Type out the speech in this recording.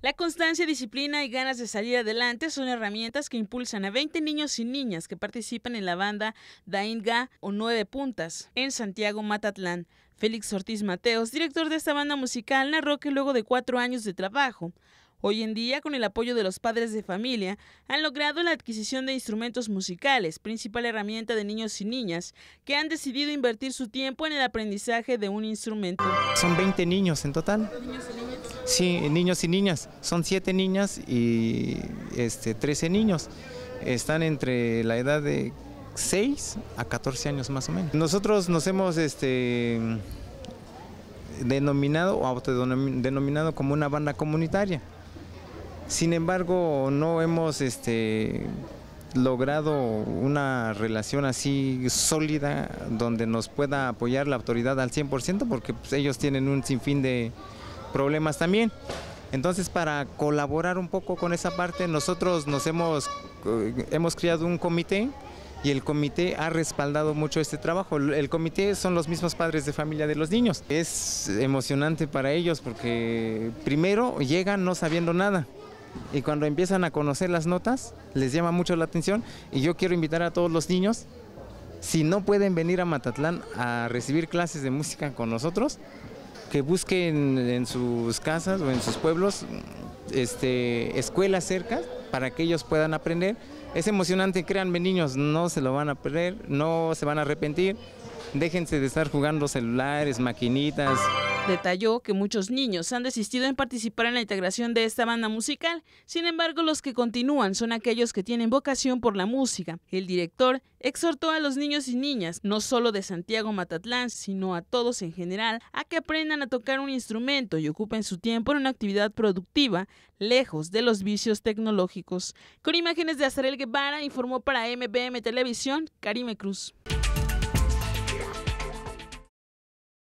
La constancia, disciplina y ganas de salir adelante son herramientas que impulsan a 20 niños y niñas que participan en la banda Dainga o Nueve Puntas en Santiago Matatlán. Félix Ortiz Mateos, director de esta banda musical, narró que luego de cuatro años de trabajo, Hoy en día, con el apoyo de los padres de familia, han logrado la adquisición de instrumentos musicales, principal herramienta de niños y niñas, que han decidido invertir su tiempo en el aprendizaje de un instrumento. Son 20 niños en total. Sí, niños y niñas. Son siete niñas y este, 13 niños. Están entre la edad de 6 a 14 años más o menos. Nosotros nos hemos este, denominado o autodenominado como una banda comunitaria. Sin embargo, no hemos este, logrado una relación así sólida donde nos pueda apoyar la autoridad al 100% porque pues, ellos tienen un sinfín de problemas también. Entonces para colaborar un poco con esa parte, nosotros nos hemos, eh, hemos creado un comité y el comité ha respaldado mucho este trabajo. El comité son los mismos padres de familia de los niños. Es emocionante para ellos porque primero llegan no sabiendo nada y cuando empiezan a conocer las notas les llama mucho la atención y yo quiero invitar a todos los niños, si no pueden venir a Matatlán a recibir clases de música con nosotros, que busquen en sus casas o en sus pueblos este, escuelas cercas para que ellos puedan aprender. Es emocionante, créanme niños, no se lo van a perder, no se van a arrepentir. Déjense de estar jugando celulares, maquinitas. Detalló que muchos niños han desistido en participar en la integración de esta banda musical, sin embargo los que continúan son aquellos que tienen vocación por la música. El director exhortó a los niños y niñas, no solo de Santiago Matatlán, sino a todos en general, a que aprendan a tocar un instrumento y ocupen su tiempo en una actividad productiva, lejos de los vicios tecnológicos. Con imágenes de Azarel Guevara, informó para MBM Televisión, Karime Cruz.